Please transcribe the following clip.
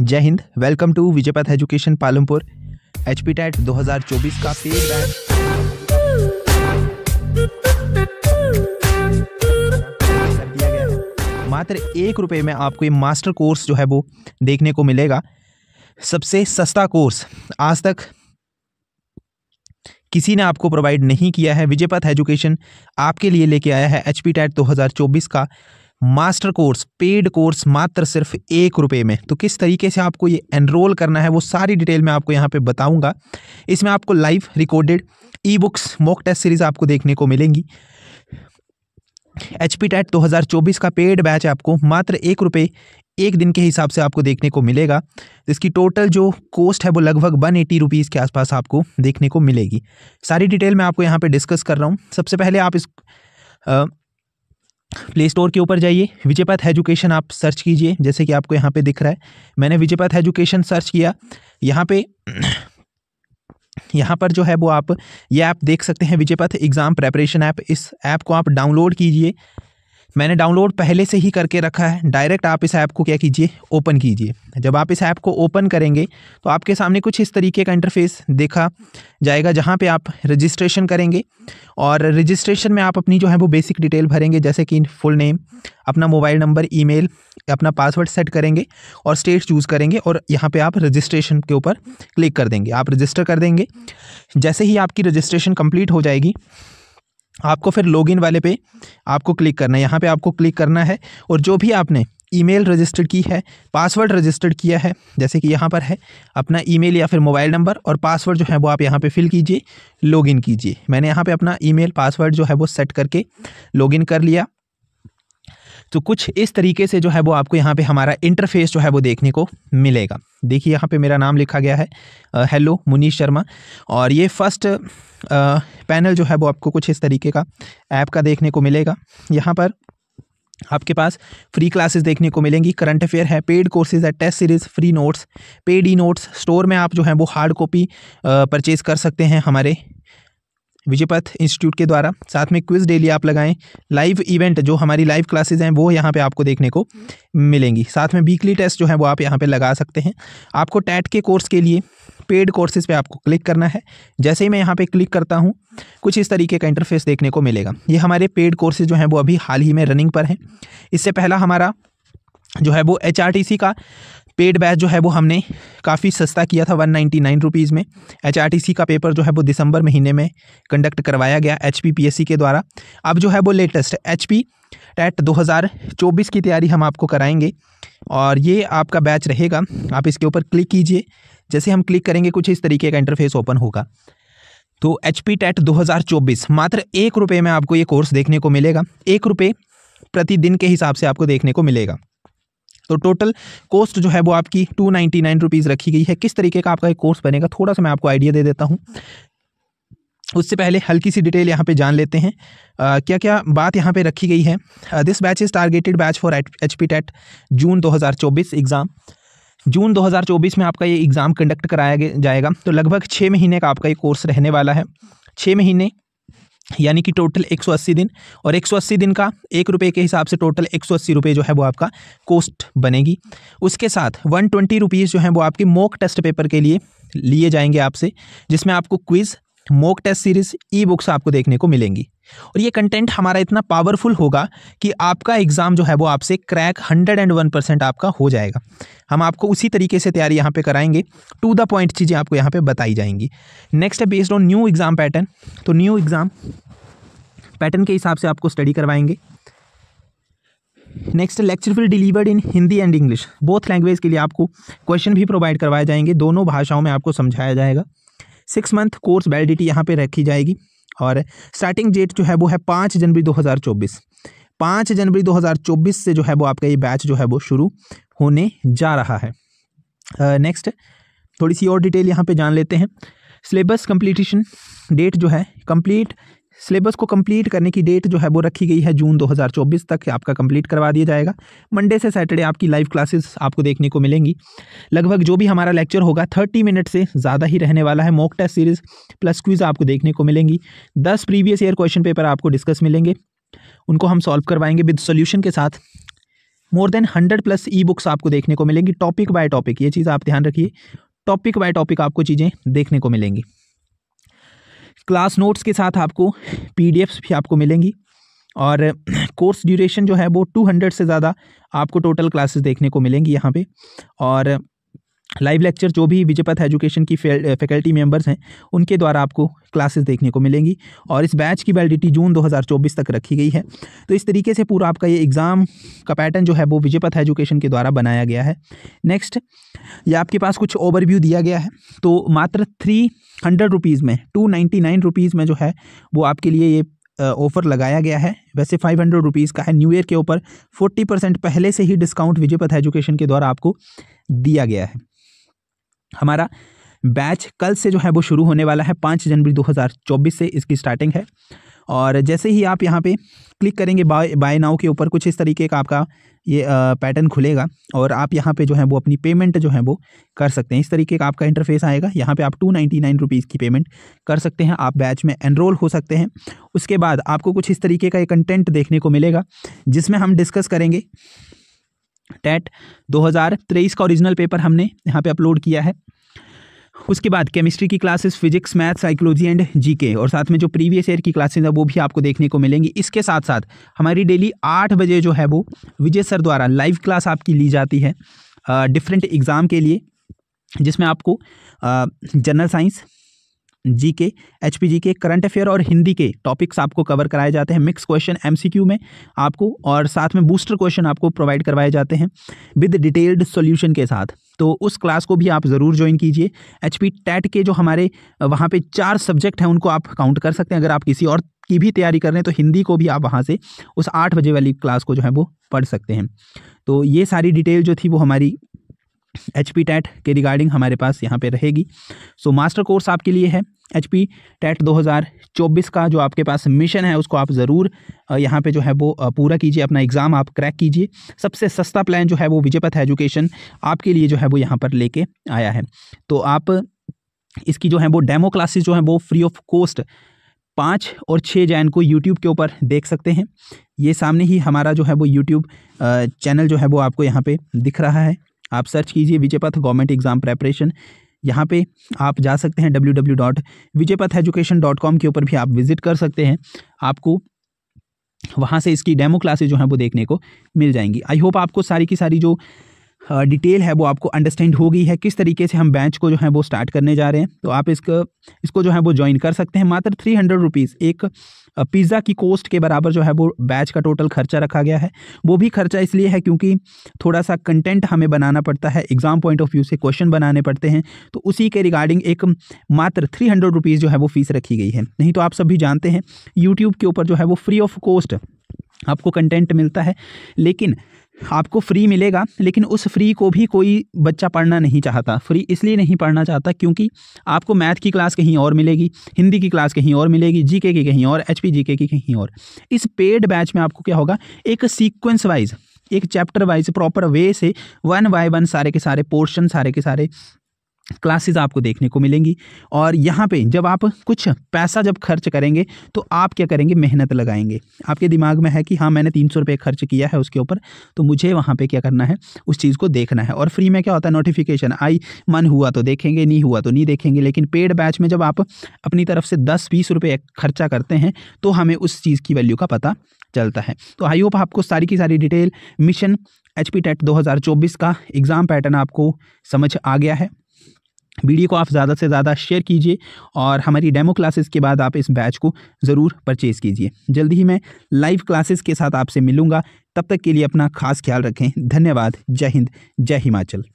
जय हिंद welcome to Vijaypath education Palampur H P TET दो का चौबीस का मात्र एक रुपये में आपको ये मास्टर कोर्स जो है वो देखने को मिलेगा सबसे सस्ता कोर्स आज तक किसी ने आपको प्रोवाइड नहीं किया है विजयपथ एजुकेशन आपके लिए लेके आया है एच पी टैट दो का मास्टर कोर्स पेड कोर्स मात्र सिर्फ एक रुपये में तो किस तरीके से आपको ये एनरोल करना है वो सारी डिटेल मैं आपको यहाँ पे बताऊँगा इसमें आपको live recorded e books mock test series आपको देखने को मिलेंगी एच पी टैट दो का पेड बैच आपको मात्र एक रुपये एक दिन के हिसाब से आपको देखने को मिलेगा इसकी टोटल जो कॉस्ट है वो लगभग वन एटी रुपीज़ के आसपास आपको देखने को मिलेगी सारी डिटेल मैं आपको यहाँ पे डिस्कस कर रहा हूँ सबसे पहले आप इस आ, प्ले स्टोर के ऊपर जाइए विजयपथ एजुकेशन आप सर्च कीजिए जैसे कि आपको यहाँ पे दिख रहा है मैंने विजयपथ एजुकेशन सर्च किया यहाँ पे यहाँ पर जो है वो आप ये ऐप देख सकते हैं विजयपथ एग्ज़ाम प्रेपरेशन ऐप इस ऐप को आप डाउनलोड कीजिए मैंने डाउनलोड पहले से ही करके रखा है डायरेक्ट आप इस ऐप को क्या कीजिए ओपन कीजिए जब आप इस ऐप को ओपन करेंगे तो आपके सामने कुछ इस तरीके का इंटरफेस देखा जाएगा जहाँ पे आप रजिस्ट्रेशन करेंगे और रजिस्ट्रेशन में आप अपनी जो है वो बेसिक डिटेल भरेंगे जैसे कि फुल नेम अपना मोबाइल नंबर ईमेल अपना पासवर्ड सेट करेंगे और स्टेट चूज़ करेंगे और यहाँ पे आप रजिस्ट्रेशन के ऊपर क्लिक कर देंगे आप रजिस्टर कर देंगे जैसे ही आपकी रजिस्ट्रेशन कंप्लीट हो जाएगी आपको फिर लॉगिन वाले पे आपको क्लिक करना है यहाँ पे आपको क्लिक करना है और जो भी आपने ईमेल रजिस्टर्ड की है पासवर्ड रजिस्टर्ड किया है जैसे कि यहाँ पर है अपना ईमेल या फिर मोबाइल नंबर और पासवर्ड जो है वो आप यहाँ पे फिल कीजिए लॉगिन कीजिए मैंने यहाँ पे अपना ईमेल पासवर्ड जो है वो सेट करके लॉगिन कर लिया तो कुछ इस तरीके से जो है वो आपको यहाँ पे हमारा इंटरफेस जो है वो देखने को मिलेगा देखिए यहाँ पे मेरा नाम लिखा गया है हेलो मुनीश शर्मा और ये फर्स्ट पैनल जो है वो आपको कुछ इस तरीके का ऐप का देखने को मिलेगा यहाँ पर आपके पास फ्री क्लासेस देखने को मिलेंगी करंट अफेयर है पेड कोर्सेज है test series free notes paid e notes store में आप जो है वो हार्ड कॉपी परचेज़ कर सकते हैं हमारे विजयपथ इंस्टीट्यूट के द्वारा साथ में क्विज डेली आप लगाएं लाइव इवेंट जो हमारी लाइव क्लासेज हैं वो यहाँ पे आपको देखने को मिलेंगी साथ में वीकली टेस्ट जो है वो आप यहाँ पे लगा सकते हैं आपको टैट के कोर्स के लिए पेड कोर्सेज पे आपको क्लिक करना है जैसे ही मैं यहाँ पे क्लिक करता हूँ कुछ इस तरीके का इंटरफेस देखने को मिलेगा ये हमारे पेड कोर्सेज जो हैं वो अभी हाल ही में रनिंग पर हैं इससे पहला हमारा जो है वो एच का पेड बैच जो है वो हमने काफ़ी सस्ता किया था वन नाइन्टी नाइन रुपीज़ में एच का पेपर जो है वो दिसंबर महीने में कंडक्ट करवाया गया एच पी के द्वारा अब जो है वो लेटेस्ट एच पी टैट चौबीस की तैयारी हम आपको कराएंगे और ये आपका बैच रहेगा आप इसके ऊपर क्लिक कीजिए जैसे हम क्लिक करेंगे कुछ इस तरीके का इंटरफेस ओपन होगा तो एच पी टैट दो मात्र एक रुपये में आपको ये कोर्स देखने को मिलेगा एक रुपये प्रतिदिन के हिसाब से आपको देखने को मिलेगा तो टोटल कॉस्ट जो है वो आपकी टू नाइन्टी नाइन रुपीज़ रखी गई है किस तरीके का आपका एक कोर्स बनेगा थोड़ा सा मैं आपको आइडिया दे देता हूँ उससे पहले हल्की सी डिटेल यहाँ पे जान लेते हैं आ, क्या क्या बात यहाँ पे रखी गई है this batch is targeted batch for H P TET June 2024 exam June 2024 में आपका ये एग्ज़ाम कंडक्ट कराया जाएगा तो लगभग छः महीने का आपका ये कोर्स रहने वाला है छः महीने यानी कि टोटल 180 दिन और 180 दिन का एक रुपये के हिसाब से टोटल 180 रुपये जो है वो आपका कोस्ट बनेगी उसके साथ 120 ट्वेंटी रुपीज़ जो है वो आपके मॉक टेस्ट पेपर के लिए लिए जाएंगे आपसे जिसमें आपको quiz mock test series E books आपको देखने को मिलेंगी और ये कंटेंट हमारा इतना पावरफुल होगा कि आपका एग्ज़ाम जो है वो आपसे crack hundred and one percent आपका हो जाएगा हम आपको उसी तरीके से तैयारी यहाँ पे कराएंगे टू द पॉइंट चीज़ें आपको यहाँ पे बताई जाएंगी नेक्स्ट है based on new exam pattern तो न्यू एग्ज़ाम पैटर्न के हिसाब से आपको स्टडी करवाएंगे next lecture will delivered in Hindi and English both language के लिए आपको क्वेश्चन भी प्रोवाइड करवाए जाएंगे दोनों भाषाओं में आपको समझाया जाएगा सिक्स मंथ कोर्स वैलिडिटी यहाँ पे रखी जाएगी और स्टार्टिंग डेट जो है वो है पाँच जनवरी दो हज़ार चौबीस पाँच जनवरी दो हज़ार चौबीस से जो है वो आपका ये बैच जो है वो शुरू होने जा रहा है नेक्स्ट uh, थोड़ी सी और डिटेल यहाँ पे जान लेते हैं सिलेबस कंप्लीटिशन डेट जो है कंप्लीट सिलेबस को कंप्लीट करने की डेट जो है वो रखी गई है जून 2024 तक आपका कंप्लीट करवा दिया जाएगा मंडे से सैटरडे आपकी लाइव क्लासेस आपको देखने को मिलेंगी लगभग जो भी हमारा लेक्चर होगा 30 मिनट से ज़्यादा ही रहने वाला है mock test series plus quiz आपको देखने को मिलेंगी दस प्रीवियस ईयर क्वेश्चन पेपर आपको डिस्कस मिलेंगे उनको हम सॉल्व करवाएंगे विद सोल्यूशन के साथ more than hundred plus E books आपको देखने को मिलेंगी टॉपिक बाय टॉपिक ये चीज़ आप ध्यान रखिए टॉपिक बाय टॉपिक आपको चीज़ें देखने को मिलेंगी क्लास नोट्स के साथ आपको पी भी आपको मिलेंगी और कोर्स ड्यूरेशन जो है वो 200 से ज़्यादा आपको टोटल क्लासेस देखने को मिलेंगी यहाँ पे और लाइव लेक्चर जो भी विजयपथ एजुकेशन की फैकल्टी मेंबर्स हैं उनके द्वारा आपको क्लासेस देखने को मिलेंगी और इस बैच की वैलिडिटी जून 2024 तक रखी गई है तो इस तरीके से पूरा आपका ये एग्ज़ाम का पैटर्न जो है वो विजयपथ एजुकेशन के द्वारा बनाया गया है नेक्स्ट ये आपके पास कुछ ओवरव्यू दिया गया है तो मात्र थ्री हंड्रेड रुपीज़ में टू नाइन्टी नाइन रुपीज़ में जो है वो आपके लिए ये ऑफ़र लगाया गया है वैसे फाइव हंड्रेड रुपीज़ का है न्यू ईयर के ऊपर फोर्टी परसेंट पहले से ही डिस्काउंट विजयपथ एजुकेशन के द्वारा आपको दिया गया है हमारा बैच कल से जो है वो शुरू होने वाला है पाँच जनवरी 2024 से इसकी स्टार्टिंग है और जैसे ही आप यहाँ पे क्लिक करेंगे बाय बाय नाउ के ऊपर कुछ इस तरीके का आपका ये पैटर्न खुलेगा और आप यहाँ पे जो है वो अपनी पेमेंट जो है वो कर सकते हैं इस तरीके का आपका इंटरफेस आएगा यहाँ पे आप टू नाइन्टी नाइन रुपीज़ की पेमेंट कर सकते हैं आप बैच में एनरोल हो सकते हैं उसके बाद आपको कुछ इस तरीके का एक कंटेंट देखने को मिलेगा जिसमें हम डिस्कस करेंगे टेट 2023 का ओरिजिनल पेपर हमने यहाँ पे अपलोड किया है उसके बाद केमिस्ट्री की classes physics math psychology and GK और साथ में जो प्रीवियस ईयर की क्लासेस हैं वो भी आपको देखने को मिलेंगी इसके साथ साथ हमारी डेली आठ बजे जो है वो विजय सर द्वारा लाइव क्लास आपकी ली जाती है डिफरेंट एग्ज़ाम के लिए जिसमें आपको जनरल साइंस जी के एच पी जी के करंट अफेयर और हिंदी के टॉपिक्स आपको कवर कराए जाते हैं mix question M C Q में आपको और साथ में बूस्टर क्वेश्चन आपको प्रोवाइड करवाए जाते हैं विद डिटेल्ड सोल्यूशन के साथ तो उस क्लास को भी आप ज़रूर ज्वाइन कीजिए एच पी टैट के जो हमारे वहाँ पे चार सब्जेक्ट हैं उनको आप काउंट कर सकते हैं अगर आप किसी और की भी तैयारी कर रहे हैं तो हिंदी को भी आप वहाँ से उस आठ बजे वाली क्लास को जो है वो पढ़ सकते हैं तो ये सारी डिटेल जो थी वो हमारी एच पी टैट के रिगार्डिंग हमारे पास यहाँ पे रहेगी सो मास्टर कोर्स आपके लिए है एच पी टेट दो का जो आपके पास मिशन है उसको आप ज़रूर यहाँ पे जो है वो पूरा कीजिए अपना एग्ज़ाम आप क्रैक कीजिए सबसे सस्ता प्लान जो है वो विजयपथ एजुकेशन आपके लिए जो है वो यहाँ पर लेके आया है तो आप इसकी जो है वो डेमो क्लासेस जो हैं वो फ्री ऑफ कॉस्ट पाँच और छः जैन को यूट्यूब के ऊपर देख सकते हैं ये सामने ही हमारा जो है वो यूट्यूब चैनल जो है वो आपको यहाँ पर दिख रहा है आप सर्च कीजिए विजयपथ गवर्नमेंट एग्ज़ाम प्रेपरेशन यहाँ पे आप जा सकते हैं W W dot Vijaypath education dot com के ऊपर भी आप विजिट कर सकते हैं आपको वहाँ से इसकी डेमो क्लासेज जो हैं वो देखने को मिल जाएंगी आई होप आपको सारी की सारी जो डिटेल है वो आपको अंडरस्टैंड हो गई है किस तरीके से हम बैच को जो है वो स्टार्ट करने जा रहे हैं तो आप इसको इसको जो है वो ज्वाइन कर सकते हैं मात्र थ्री हंड्रेड रुपीज़ एक पिज़्ज़ा की कॉस्ट के बराबर जो है वो बैच का टोटल खर्चा रखा गया है वो भी खर्चा इसलिए है क्योंकि थोड़ा सा कंटेंट हमें बनाना पड़ता है एग्ज़ाम पॉइंट ऑफ व्यू से क्वेश्चन बनाने पड़ते हैं तो उसी के रिगार्डिंग एक मात्र थ्री हंड्रेड रुपीज़ जो है वो फ़ीस रखी गई है नहीं तो आप सभी जानते हैं यूट्यूब के ऊपर जो है वो फ्री ऑफ कॉस्ट आपको कंटेंट मिलता है लेकिन आपको फ्री मिलेगा लेकिन उस फ्री को भी कोई बच्चा पढ़ना नहीं चाहता फ्री इसलिए नहीं पढ़ना चाहता क्योंकि आपको मैथ की क्लास कहीं और मिलेगी हिंदी की क्लास कहीं और मिलेगी जीके की कहीं और एच जीके की कहीं और इस पेड बैच में आपको क्या होगा एक सीक्वेंस वाइज एक चैप्टर वाइज प्रॉपर वे से वन बाय वन सारे के सारे पोर्शन सारे के सारे क्लासेस आपको देखने को मिलेंगी और यहाँ पे जब आप कुछ पैसा जब खर्च करेंगे तो आप क्या करेंगे मेहनत लगाएंगे आपके दिमाग में है कि हाँ मैंने तीन सौ रुपये खर्च किया है उसके ऊपर तो मुझे वहाँ पे क्या करना है उस चीज़ को देखना है और फ्री में क्या होता है नोटिफिकेशन आई मन हुआ तो देखेंगे नहीं हुआ तो नहीं देखेंगे लेकिन पेड बैच में जब आप अपनी तरफ से दस बीस रुपये खर्चा करते हैं तो हमें उस चीज़ की वैल्यू का पता चलता है तो आई होप आपको सारी की सारी detail mission H P TET दो का एग्ज़ाम पैटर्न आपको समझ आ गया है वीडियो को आप ज़्यादा से ज़्यादा शेयर कीजिए और हमारी डेमो क्लासेस के बाद आप इस बैच को ज़रूर परचेज़ कीजिए जल्दी ही मैं लाइव क्लासेस के साथ आपसे मिलूँगा तब तक के लिए अपना खास ख्याल रखें धन्यवाद जय हिंद जय हिमाचल